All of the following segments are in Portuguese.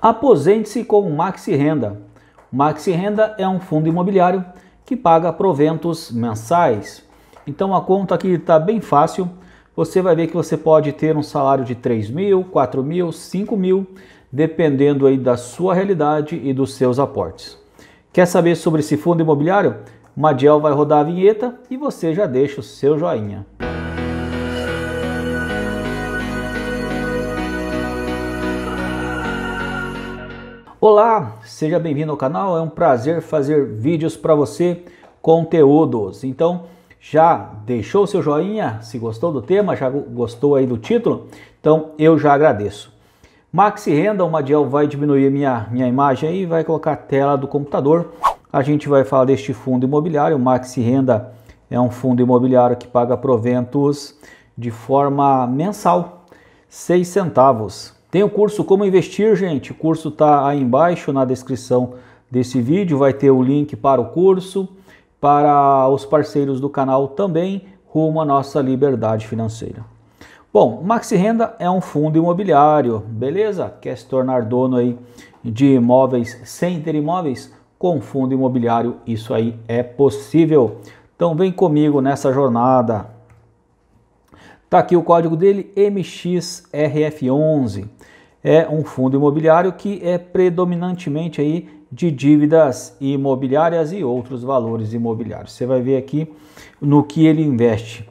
Aposente-se com o Maxi Renda. O Maxi Renda é um fundo imobiliário que paga proventos mensais. Então a conta aqui está bem fácil. Você vai ver que você pode ter um salário de 3 mil, 4 mil, 5 mil, dependendo aí da sua realidade e dos seus aportes. Quer saber sobre esse fundo imobiliário? Madiel vai rodar a vinheta e você já deixa o seu joinha. Olá, seja bem-vindo ao canal. É um prazer fazer vídeos para você, conteúdos. Então, já deixou o seu joinha? Se gostou do tema, já gostou aí do título? Então, eu já agradeço. Maxi Renda, o Madiel vai diminuir a minha, minha imagem aí, vai colocar a tela do computador. A gente vai falar deste fundo imobiliário. O Maxi Renda é um fundo imobiliário que paga proventos de forma mensal, 6 centavos tem o curso Como Investir, gente. O curso está aí embaixo na descrição desse vídeo. Vai ter o link para o curso, para os parceiros do canal também, rumo à nossa liberdade financeira. Bom, Maxi Renda é um fundo imobiliário, beleza? Quer se tornar dono aí de imóveis sem ter imóveis? Com fundo imobiliário, isso aí é possível. Então vem comigo nessa jornada. Tá aqui o código dele, MXRF11. É um fundo imobiliário que é predominantemente aí de dívidas imobiliárias e outros valores imobiliários. Você vai ver aqui no que ele investe.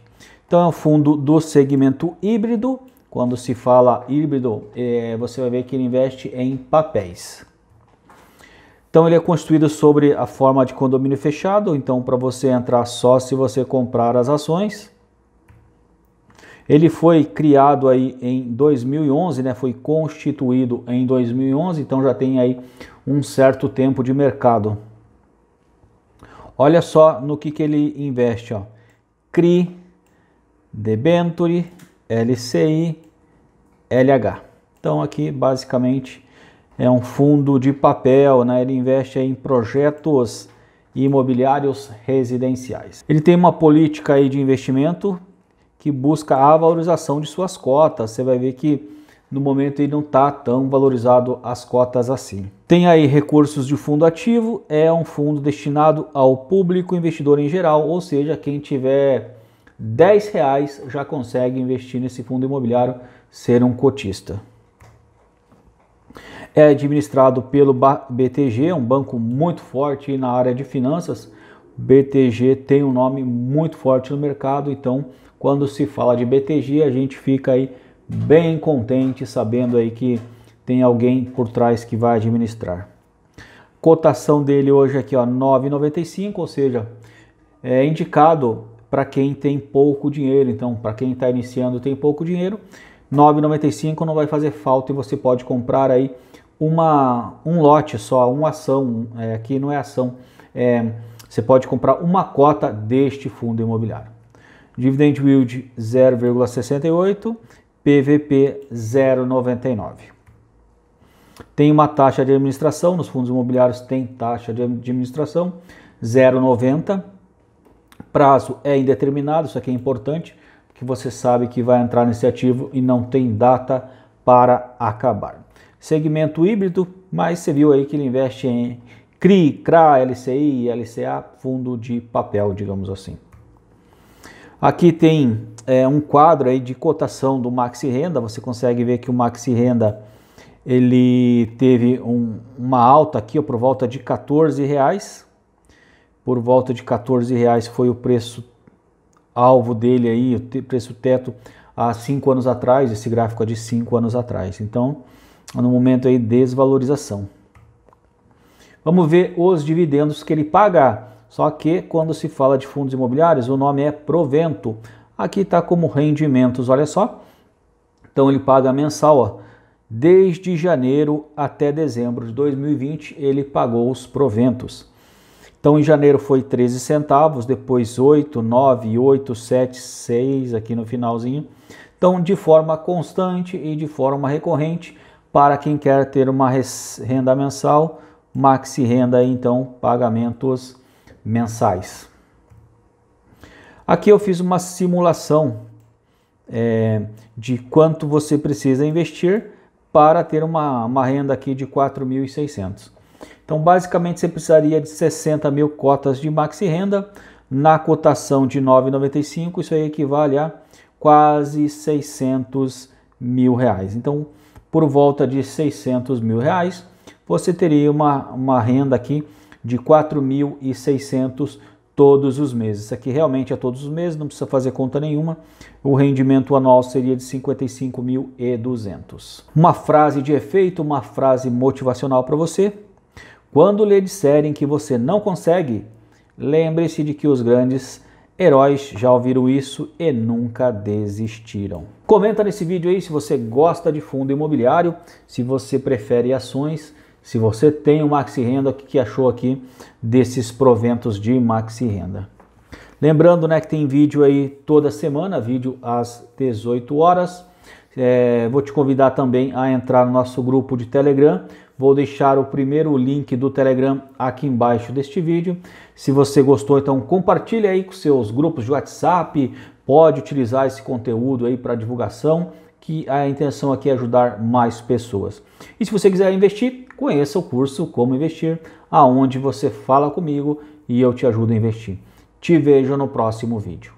Então é um fundo do segmento híbrido. Quando se fala híbrido, é, você vai ver que ele investe em papéis. Então ele é construído sobre a forma de condomínio fechado, então para você entrar só se você comprar as ações. Ele foi criado aí em 2011, né? Foi constituído em 2011, então já tem aí um certo tempo de mercado. Olha só no que, que ele investe, ó. CRI, debenture, LCI, LH. Então aqui basicamente é um fundo de papel, né? Ele investe em projetos imobiliários residenciais. Ele tem uma política aí de investimento que busca a valorização de suas cotas. Você vai ver que no momento ele não está tão valorizado as cotas assim. Tem aí recursos de fundo ativo, é um fundo destinado ao público investidor em geral, ou seja, quem tiver 10 reais já consegue investir nesse fundo imobiliário, ser um cotista. É administrado pelo BTG, um banco muito forte na área de finanças. BTG tem um nome muito forte no mercado, então quando se fala de BTG, a gente fica aí bem contente sabendo aí que tem alguém por trás que vai administrar. Cotação dele hoje aqui, ó, 9,95, ou seja, é indicado para quem tem pouco dinheiro. Então, para quem está iniciando tem pouco dinheiro, 9,95 não vai fazer falta e você pode comprar aí uma, um lote só, uma ação. É, aqui não é ação, é, você pode comprar uma cota deste fundo imobiliário. Dividend Yield 0,68, PVP 0,99. Tem uma taxa de administração, nos fundos imobiliários tem taxa de administração 0,90. Prazo é indeterminado, isso aqui é importante, porque você sabe que vai entrar nesse ativo e não tem data para acabar. Segmento híbrido, mas você viu aí que ele investe em CRI, CRA, LCI e LCA, fundo de papel, digamos assim. Aqui tem é, um quadro aí de cotação do Maxi Renda. Você consegue ver que o Maxi Renda ele teve um, uma alta aqui ó, por volta de 14 reais. Por volta de 14 reais foi o preço alvo dele aí, o te, preço teto há cinco anos atrás. Esse gráfico é de cinco anos atrás. Então, é no momento aí desvalorização. Vamos ver os dividendos que ele paga só que quando se fala de fundos imobiliários, o nome é provento. Aqui está como rendimentos, olha só. Então ele paga mensal, ó. desde janeiro até dezembro de 2020 ele pagou os proventos. Então em janeiro foi 13 centavos, depois 8, 9, 8, 7, 6 aqui no finalzinho. Então de forma constante e de forma recorrente para quem quer ter uma renda mensal, maxi renda então pagamentos mensais. Aqui eu fiz uma simulação é, de quanto você precisa investir para ter uma, uma renda aqui de 4.600. Então, basicamente, você precisaria de 60 mil cotas de maxi renda na cotação de 9,95. Isso aí equivale a quase 600 mil reais. Então, por volta de 600 mil reais, você teria uma, uma renda aqui de 4.600 todos os meses. Isso aqui realmente é todos os meses, não precisa fazer conta nenhuma. O rendimento anual seria de 55.200. Uma frase de efeito, uma frase motivacional para você. Quando lhe disserem que você não consegue, lembre-se de que os grandes heróis já ouviram isso e nunca desistiram. Comenta nesse vídeo aí se você gosta de fundo imobiliário, se você prefere ações se você tem o Maxi Renda, o que achou aqui desses proventos de Maxi Renda. Lembrando né, que tem vídeo aí toda semana, vídeo às 18 horas. É, vou te convidar também a entrar no nosso grupo de Telegram. Vou deixar o primeiro link do Telegram aqui embaixo deste vídeo. Se você gostou, então compartilhe aí com seus grupos de WhatsApp. Pode utilizar esse conteúdo aí para divulgação que a intenção aqui é ajudar mais pessoas. E se você quiser investir, conheça o curso Como Investir, aonde você fala comigo e eu te ajudo a investir. Te vejo no próximo vídeo.